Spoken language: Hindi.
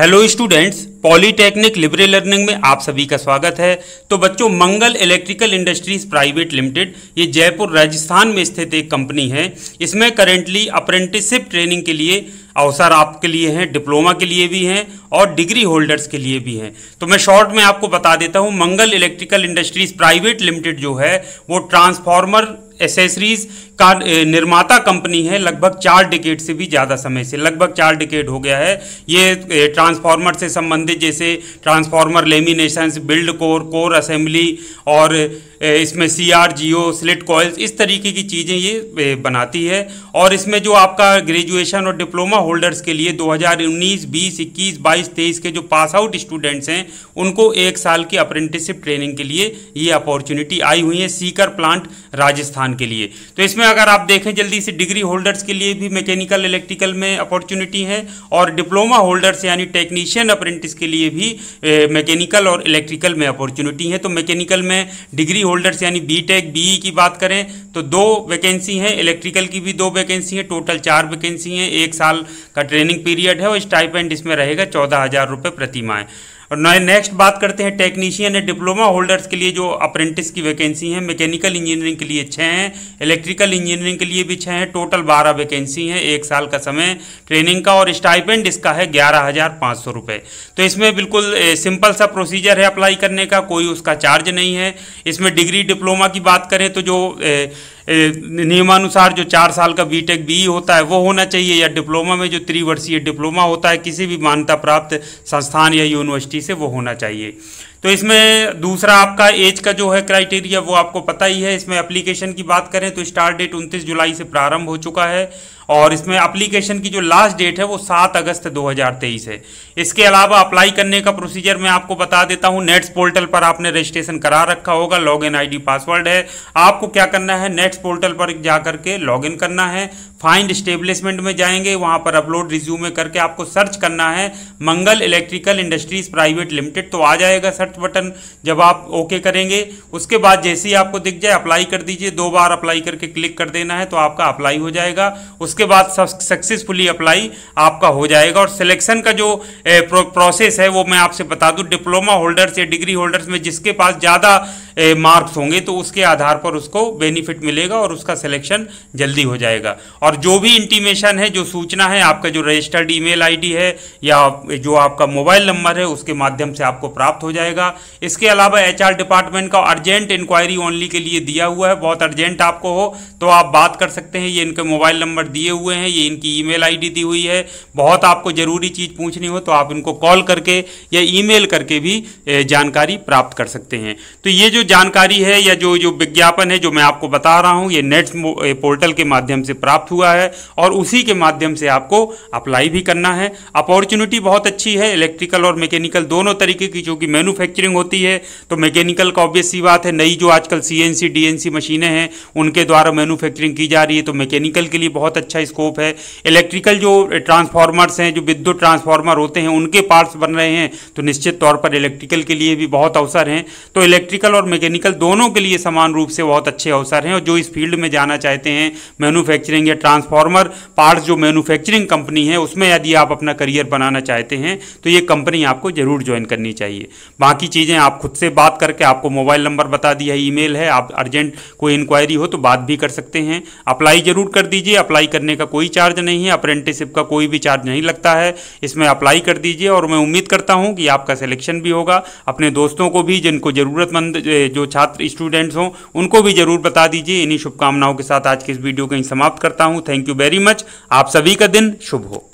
hello students polytechnic liberal learning में आप सभी का स्वागत है तो बच्चों Mangal electrical industries private limited ये जयपुर राजस्थान में स्थित एक कंपनी है इसमें करेंटली अप्रेंटिसशिप ट्रेनिंग के लिए अवसर आपके लिए हैं डिप्लोमा के लिए भी हैं और डिग्री होल्डर्स के लिए भी हैं तो मैं शॉर्ट में आपको बता देता हूँ Mangal electrical industries private limited जो है वो ट्रांसफार्मर एसेसरीज का निर्माता कंपनी है लगभग चार डिकेट से भी ज़्यादा समय से लगभग चार डिकेट हो गया है ये ट्रांसफार्मर से संबंधित जैसे transformer laminations build core core assembly और इसमें C R G O slit coils इस तरीके की चीज़ें ये बनाती है और इसमें जो आपका ग्रेजुएशन और डिप्लोमा होल्डर्स के लिए 2019, 20, 21, 22, 23 के जो पास आउट स्टूडेंट्स हैं उनको एक साल की अप्रेंटिसिप ट्रेनिंग के लिए ये अपॉर्चुनिटी आई हुई है सीकर प्लांट राजस्थान इम्तहान के लिए तो इसमें अगर आप देखें जल्दी से डिग्री होल्डर्स के लिए भी मैकेनिकल इलेक्ट्रिकल में अपॉर्चुनिटी है और डिप्लोमा होल्डर्स यानी टेक्नीशियन अप्रेंटिस के लिए भी मैकेनिकल और इलेक्ट्रिकल में अपॉर्चुनिटी है तो मैकेनिकल में डिग्री होल्डर्स यानी बी टेक e की बात करें तो दो वैकेंसी हैं इलेक्ट्रिकल की भी दो वैकेंसी हैं टोटल चार वैकेंसी हैं एक साल का ट्रेनिंग पीरियड है और स्टाइपेंड इसमें रहेगा चौदह हज़ार रुपये प्रतिमाएँ और नेक्स्ट बात करते हैं टेक्नीशियन है डिप्लोमा होल्डर्स के लिए जो अप्रेंटिस की वैकेंसी हैं मैकेनिकल इंजीनियरिंग के लिए छः हैं इलेक्ट्रिकल इंजीनियरिंग के लिए भी छः हैं टोटल बारह वैकेंसी हैं एक साल का समय ट्रेनिंग का और स्टाइपेंड इसका है ग्यारह हज़ार पाँच सौ रुपये तो इसमें बिल्कुल सिंपल सा प्रोसीजर है अप्लाई करने का कोई उसका चार्ज नहीं है इसमें डिग्री डिप्लोमा की बात करें तो जो ए, नियमानुसार जो चार साल का बीटेक बीई e होता है वो होना चाहिए या डिप्लोमा में जो त्रिवर्षीय डिप्लोमा होता है किसी भी मान्यता प्राप्त संस्थान या यूनिवर्सिटी से वो होना चाहिए तो इसमें दूसरा आपका एज का जो है क्राइटेरिया वो आपको पता ही है इसमें एप्लीकेशन की बात करें तो स्टार्ट डेट उनतीस जुलाई से प्रारंभ हो चुका है और इसमें अप्लीकेशन की जो लास्ट डेट है वो सात अगस्त दो है इसके अलावा अप्लाई करने का प्रोसीजर मैं आपको बता देता हूँ नेट्स पोर्टल पर आपने रजिस्ट्रेशन करा रखा होगा लॉग इन पासवर्ड है आपको क्या करना है नेट्स पोर्टल पर जाकर के लॉग करना है फाइंड स्टेब्लिशमेंट में जाएंगे वहाँ पर अपलोड रिज्यूमे करके आपको सर्च करना है Mangal electrical industries private limited तो आ जाएगा सर्च बटन जब आप ओके करेंगे उसके बाद जैसे ही आपको दिख जाए अप्लाई कर दीजिए दो बार अप्लाई करके क्लिक कर देना है तो आपका अप्लाई हो जाएगा उसके बाद सक्सेसफुली अप्लाई आपका हो जाएगा और सिलेक्शन का जो प्रोसेस है वो मैं आपसे बता दूँ डिप्लोमा होल्डर्स या डिग्री होल्डर्स में जिसके पास ज़्यादा मार्क्स होंगे तो उसके आधार पर उसको बेनिफिट मिलेगा और उसका सिलेक्शन जल्दी हो जाएगा और और जो भी इंटीमेशन है जो सूचना है आपका जो रजिस्टर्ड ईमेल आईडी है या जो आपका मोबाइल नंबर है उसके माध्यम से आपको प्राप्त हो जाएगा इसके अलावा एचआर डिपार्टमेंट का अर्जेंट इंक्वायरी ओनली के लिए दिया हुआ है बहुत अर्जेंट आपको हो तो आप बात कर सकते हैं ये इनके मोबाइल नंबर दिए हुए हैं ये इनकी ई मेल दी हुई है बहुत आपको ज़रूरी चीज़ पूछनी हो तो आप इनको कॉल करके या ई करके भी जानकारी प्राप्त कर सकते हैं तो ये जो जानकारी है या जो जो विज्ञापन है जो मैं आपको बता रहा हूँ ये नेट पोर्टल के माध्यम से प्राप्त हुआ हुआ है और उसी के माध्यम से आपको अप्लाई भी करना है अपॉर्चुनिटी बहुत अच्छी है इलेक्ट्रिकल और मैकेनिकल दोनों तरीके की जो कि मैन्युफैक्चरिंग होती है तो मैकेनिकल का ऑब्वियस सी बात है नई जो आजकल सी डीएनसी मशीनें हैं उनके द्वारा मैन्युफैक्चरिंग की जा रही है तो मैकेनिकल के लिए बहुत अच्छा स्कोप है इलेक्ट्रिकल जो ट्रांसफार्मर्स हैं जो विद्युत ट्रांसफार्मर होते हैं उनके पार्ट्स बन रहे हैं तो निश्चित तौर पर इलेक्ट्रिकल के लिए भी बहुत अवसर हैं तो इलेक्ट्रिकल और मैकेनिकल दोनों के लिए समान रूप से बहुत अच्छे अवसर हैं और जो इस फील्ड में जाना चाहते हैं मैन्युफैक्चरिंग या ट्रांसफार्मर पार्ट्स जो मैन्युफैक्चरिंग कंपनी है उसमें यदि आप अपना करियर बनाना चाहते हैं तो ये कंपनी आपको ज़रूर ज्वाइन करनी चाहिए बाकी चीज़ें आप खुद से बात करके आपको मोबाइल नंबर बता दिया है ईमेल है आप अर्जेंट कोई इंक्वायरी हो तो बात भी कर सकते हैं अप्लाई ज़रूर कर दीजिए अप्लाई करने का कोई चार्ज नहीं है अप्रेंटिसिप का कोई भी चार्ज नहीं लगता है इसमें अप्लाई कर दीजिए और मैं उम्मीद करता हूँ कि आपका सिलेक्शन भी होगा अपने दोस्तों को भी जिनको ज़रूरतमंद जो छात्र स्टूडेंट्स हों उनको भी ज़रूर बता दीजिए इन्हीं शुभकामनाओं के साथ आज के इस वीडियो को समाप्त करता हूँ थैंक यू वेरी मच आप सभी का दिन शुभ हो